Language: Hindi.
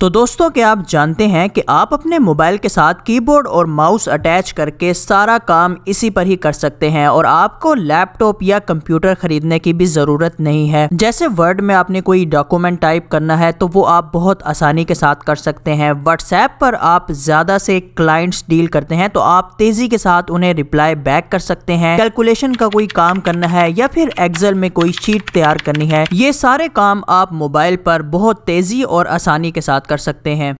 तो दोस्तों क्या आप जानते हैं कि आप अपने मोबाइल के साथ कीबोर्ड और माउस अटैच करके सारा काम इसी पर ही कर सकते हैं और आपको लैपटॉप या कंप्यूटर खरीदने की भी ज़रूरत नहीं है जैसे वर्ड में आपने कोई डॉक्यूमेंट टाइप करना है तो वो आप बहुत आसानी के साथ कर सकते हैं व्हाट्सएप पर आप ज़्यादा से क्लाइंट्स डील करते हैं तो आप तेज़ी के साथ उन्हें रिप्लाई बैक कर सकते हैं कैलकुलेशन का कोई काम करना है या फिर एक्सेल में कोई शीट तैयार करनी है ये सारे काम आप मोबाइल पर बहुत तेज़ी और आसानी के साथ कर सकते हैं